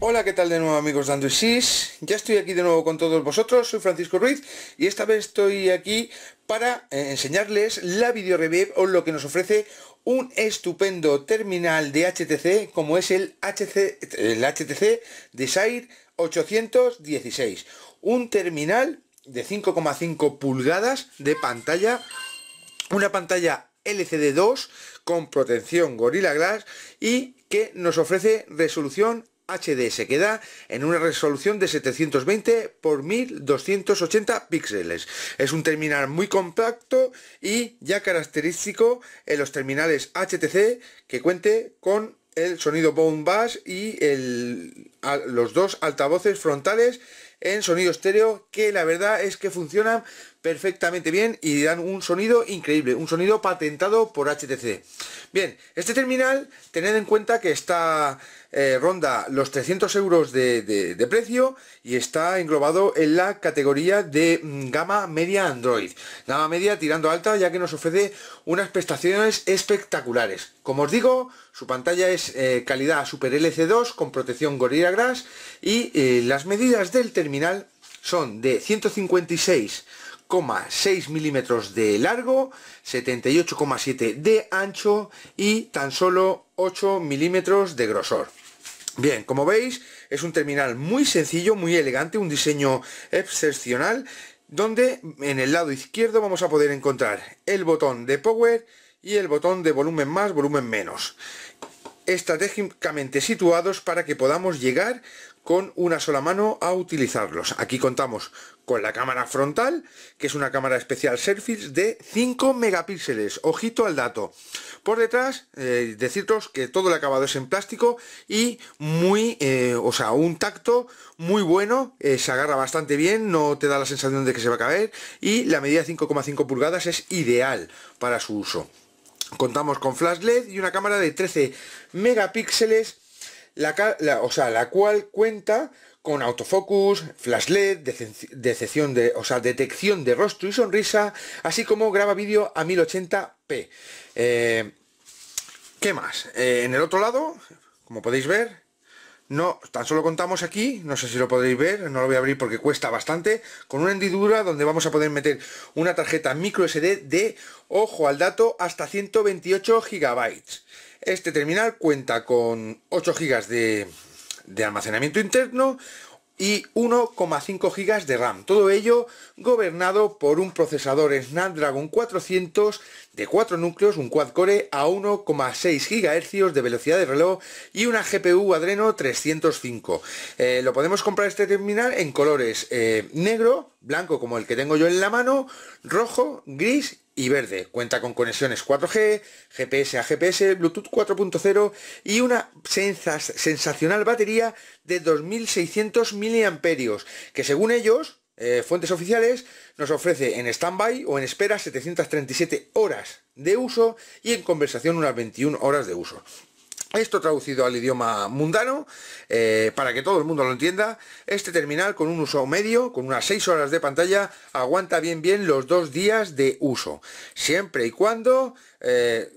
Hola, ¿qué tal de nuevo amigos de Anduisis? Ya estoy aquí de nuevo con todos vosotros, soy Francisco Ruiz y esta vez estoy aquí para eh, enseñarles la video review o lo que nos ofrece un estupendo terminal de HTC como es el HC, el HTC Desire 816. Un terminal de 5,5 pulgadas de pantalla, una pantalla LCD 2 con protección Gorilla Glass y que nos ofrece resolución HD se queda en una resolución de 720 por 1280 píxeles. Es un terminal muy compacto y ya característico en los terminales HTC que cuente con el sonido Bone Bass y los dos altavoces frontales en sonido estéreo que la verdad es que funcionan perfectamente bien y dan un sonido increíble, un sonido patentado por HTC. Bien, este terminal, tened en cuenta que está eh, ronda los 300 euros de, precio y está englobado en la categoría de mm, gama media Android. Gama media tirando alta ya que nos ofrece unas prestaciones espectaculares. Como os digo, su pantalla es eh, calidad Super LC2 con protección Gorilla Glass y eh, las medidas del terminal son de 156 6 milímetros de largo, 78,7 de ancho y tan solo 8 milímetros de grosor. Bien, como veis, es un terminal muy sencillo, muy elegante, un diseño excepcional, donde en el lado izquierdo vamos a poder encontrar el botón de power y el botón de volumen más, volumen menos estratégicamente situados para que podamos llegar con una sola mano a utilizarlos. Aquí contamos con la cámara frontal, que es una cámara especial selfies de 5 megapíxeles. Ojito al dato. Por detrás, eh, deciros que todo el acabado es en plástico y muy, eh, o sea, un tacto muy bueno, eh, se agarra bastante bien, no te da la sensación de que se va a caer y la medida 5,5 pulgadas es ideal para su uso. Contamos con flash LED y una cámara de 13 megapíxeles la, o sea, la cual cuenta con autofocus, flash LED, decepción de, detección de rostro y sonrisa, así como graba vídeo a 1080p. Eh, ¿Qué más? Eh, en el otro lado, como podéis ver, no, tan solo contamos aquí, no sé si lo podéis ver, no lo voy a abrir porque cuesta bastante, con una hendidura donde vamos a poder meter una tarjeta micro SD de, ojo al dato, hasta 128 GB. Este terminal cuenta con 8 GB de, almacenamiento interno y 1,5 GB de RAM. Todo ello gobernado por un procesador Snapdragon 400 de 4 núcleos, un quad-core a 1,6 GHz de velocidad de reloj y una GPU Adreno 305. Eh, lo podemos comprar este terminal en colores eh, negro, blanco como el que tengo yo en la mano, rojo, gris y verde. Cuenta con conexiones 4G, GPS a GPS, Bluetooth 4.0 y una sensacional batería de 2.600 mAh, que según ellos, eh, fuentes oficiales, nos ofrece en stand-by o en espera 737 horas de uso y en conversación unas 21 horas de uso. Esto traducido al idioma mundano, eh, para que todo el mundo lo entienda, este terminal con un uso medio, con unas 6 horas de pantalla, aguanta bien bien los dos días de uso, siempre y cuando eh,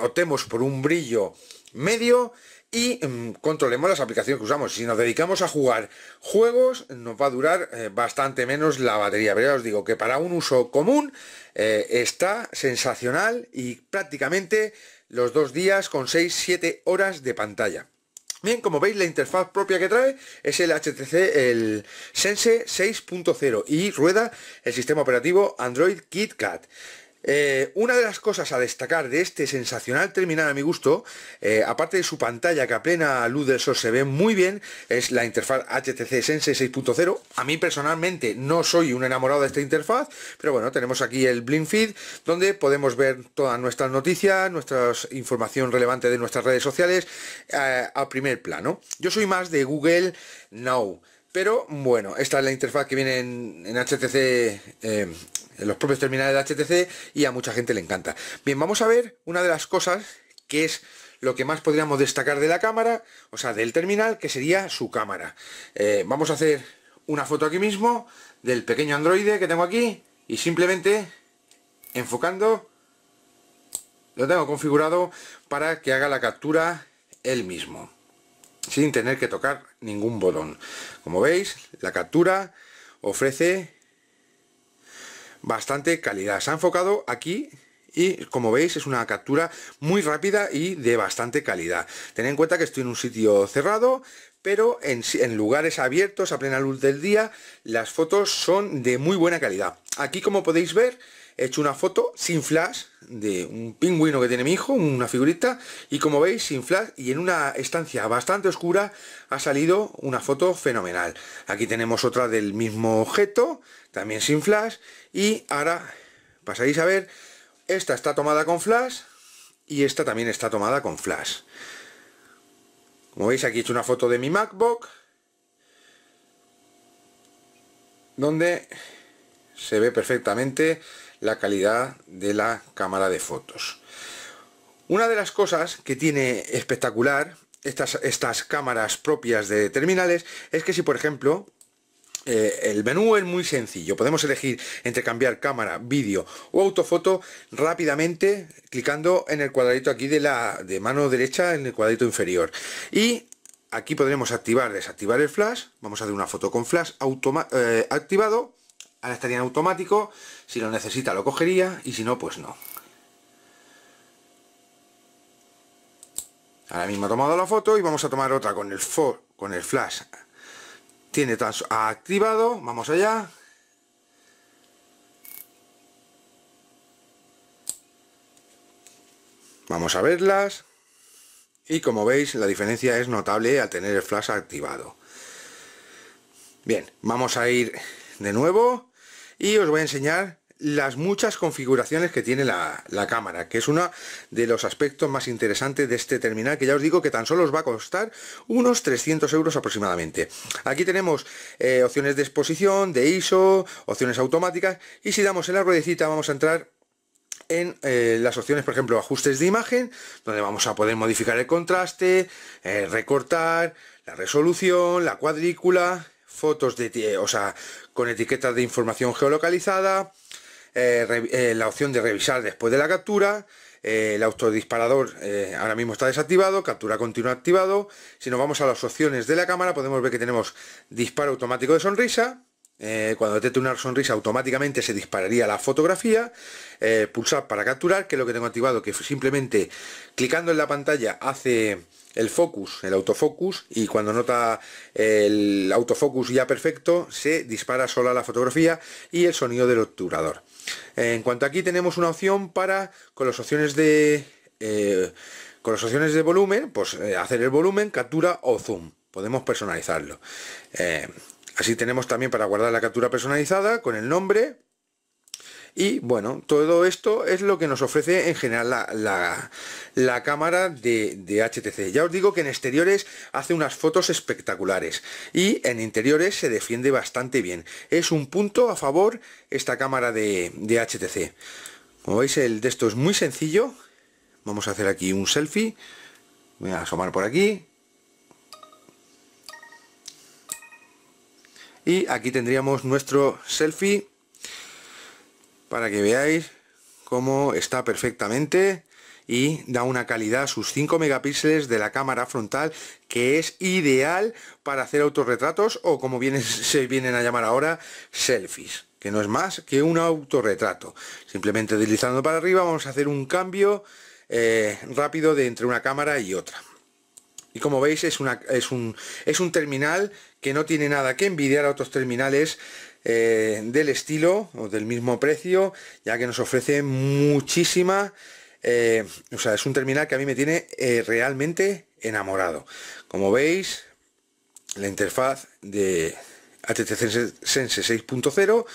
optemos por un brillo medio y mm, controlemos las aplicaciones que usamos. Si nos dedicamos a jugar juegos, nos va a durar eh, bastante menos la batería. Pero ya os digo que para un uso común está sensacional y prácticamente los dos días con 6-7 horas de pantalla. Bien, como veis la interfaz propia que trae es el HTC, el Sense 6.0 y rueda el sistema operativo Android KitKat. Eh, una de las cosas a destacar de este sensacional terminal a mi gusto, eh, aparte de su pantalla que a plena luz del sol se ve muy bien, es la interfaz HTC Sense 6.0. A mí personalmente no soy un enamorado de esta interfaz, pero bueno, tenemos aquí el BlinkFeed Feed donde podemos ver todas nuestras noticias, nuestra información relevante de nuestras redes sociales eh, a primer plano. Yo soy más de Google Now. Pero bueno, esta es la interfaz que viene en, HTC, eh, en los propios terminales de HTC y a mucha gente le encanta. Bien, vamos a ver una de las cosas que es lo que más podríamos destacar de la cámara, o sea, del terminal, que sería su cámara. Eh, vamos a hacer una foto aquí mismo del pequeño androide que tengo aquí y simplemente enfocando lo tengo configurado para que haga la captura él mismo sin tener que tocar ningún botón. Como veis, la captura ofrece bastante calidad. Se ha enfocado aquí y como veis es una captura muy rápida y de bastante calidad. ten en cuenta que estoy en un sitio cerrado, pero en, en, lugares abiertos a plena luz del día las fotos son de muy buena calidad. Aquí como podéis ver he hecho una foto sin flash de un pingüino que tiene mi hijo, una figurita, y como veis, sin flash y en una estancia bastante oscura ha salido una foto fenomenal. Aquí tenemos otra del mismo objeto, también sin flash, y ahora pasáis a ver, esta está tomada con flash y esta también está tomada con flash. Como veis, aquí he hecho una foto de mi MacBook, donde se ve perfectamente la calidad de la cámara de fotos. Una de las cosas que tiene espectacular estas, estas cámaras propias de terminales es que si por ejemplo eh, el menú es muy sencillo, podemos elegir entre cambiar cámara, vídeo o autofoto rápidamente clicando en el cuadradito aquí de la de mano derecha en el cuadrito inferior y aquí podremos activar, desactivar el flash, vamos a hacer una foto con flash eh, activado Ahora estaría en automático, si lo necesita lo cogería y si no, pues no. Ahora mismo ha tomado la foto y vamos a tomar otra con el, for, con el flash. Tiene activado, vamos allá. Vamos a verlas. Y como veis, la diferencia es notable al tener el flash activado. Bien, vamos a ir de nuevo y os voy a enseñar las muchas configuraciones que tiene la, cámara, que es uno de los aspectos más interesantes de este terminal, que ya os digo que tan solo os va a costar unos 300 euros aproximadamente. Aquí tenemos eh, opciones de exposición, de ISO, opciones automáticas, y si damos en la ruedecita vamos a entrar en eh, las opciones, por ejemplo, ajustes de imagen, donde vamos a poder modificar el contraste, eh, recortar, la resolución, la cuadrícula, fotos de, o sea, con etiquetas de información geolocalizada, eh, eh, la opción de revisar después de la captura, eh, el autodisparador ahora mismo está desactivado, captura continua activado, si nos vamos a las opciones de la cámara podemos ver que tenemos disparo automático de sonrisa, eh, cuando detecte una sonrisa automáticamente se dispararía la fotografía, eh, pulsar para capturar, que es lo que tengo activado, que simplemente clicando en la pantalla hace el focus, el autofocus, y cuando nota el autofocus ya perfecto, se dispara sola la fotografía y el sonido del obturador. En cuanto aquí tenemos una opción para, con las opciones de... Eh, con las opciones de volumen, pues hacer el volumen, captura o zoom. Podemos personalizarlo. Así tenemos también para guardar la captura personalizada con el nombre. Y bueno, todo esto es lo que nos ofrece en general la, la, cámara de, HTC. Ya os digo que en exteriores hace unas fotos espectaculares y en interiores se defiende bastante bien. Es un punto a favor esta cámara de, de HTC. Como veis el de esto es muy sencillo. Vamos a hacer aquí un selfie. Voy a asomar por aquí. y aquí tendríamos nuestro selfie para que veáis cómo está perfectamente y da una calidad a sus 5 megapíxeles de la cámara frontal que es ideal para hacer autorretratos o como bien se vienen a llamar ahora selfies que no es más que un autorretrato simplemente deslizando para arriba vamos a hacer un cambio eh, rápido de entre una cámara y otra y como veis es, una, es, un, es un terminal que no tiene nada que envidiar a otros terminales eh, del estilo o del mismo precio, ya que nos ofrece muchísima... Eh, o sea, es un terminal que a mí me tiene eh, realmente enamorado. Como veis, la interfaz de HTC Sense 6.0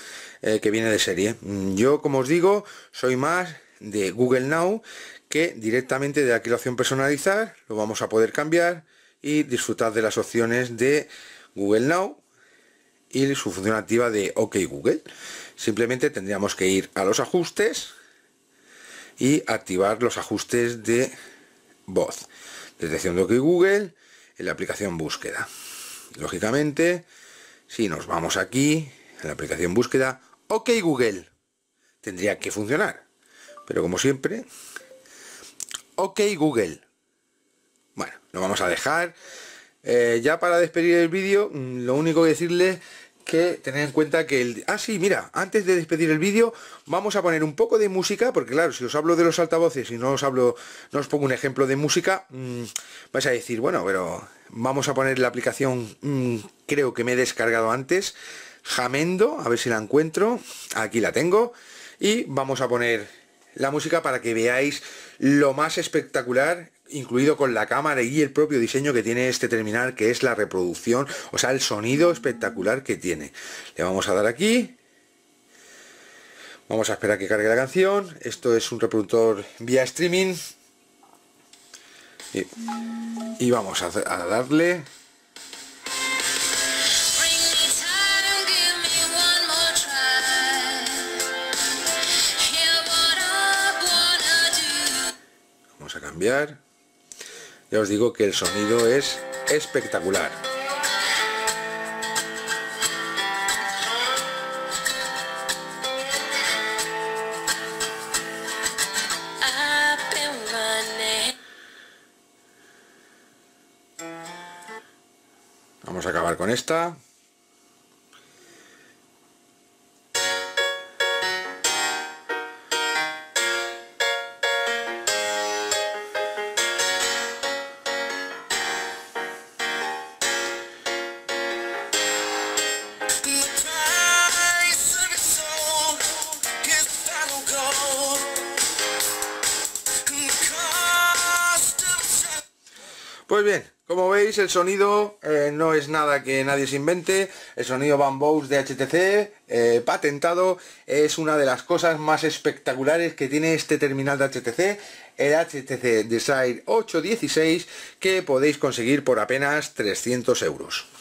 que viene de serie. Yo, como os digo, soy más de Google Now que directamente de aquí la opción personalizar lo vamos a poder cambiar y disfrutar de las opciones de Google Now y su función activa de OK Google. Simplemente tendríamos que ir a los ajustes y activar los ajustes de voz. Detección de OK Google en la aplicación búsqueda. Lógicamente, si nos vamos aquí, en la aplicación búsqueda, OK Google, tendría que funcionar. Pero como siempre, OK Google. Bueno, lo vamos a dejar. Eh, ya para despedir el vídeo, mm, lo único que decirles que tener en cuenta que el... Ah, sí, mira, antes de despedir el vídeo vamos a poner un poco de música, porque claro, si os hablo de los altavoces y no os hablo, no os pongo un ejemplo de música, mm, vais a decir, bueno, pero vamos a poner la aplicación, mm, creo que me he descargado antes, Jamendo, a ver si la encuentro, aquí la tengo, y vamos a poner la música para que veáis lo más espectacular incluido con la cámara y el propio diseño que tiene este terminal, que es la reproducción, o sea, el sonido espectacular que tiene. Le vamos a dar aquí. Vamos a esperar que cargue la canción. Esto es un reproductor vía streaming. Y, vamos a darle... Vamos a cambiar. Ya os digo que el sonido es espectacular. Vamos a acabar con esta. bien. Como veis, el sonido eh, no es nada que nadie se invente. El sonido Van de HTC, eh, patentado, es una de las cosas más espectaculares que tiene este terminal de HTC, el HTC Desire 816, que podéis conseguir por apenas 300 euros.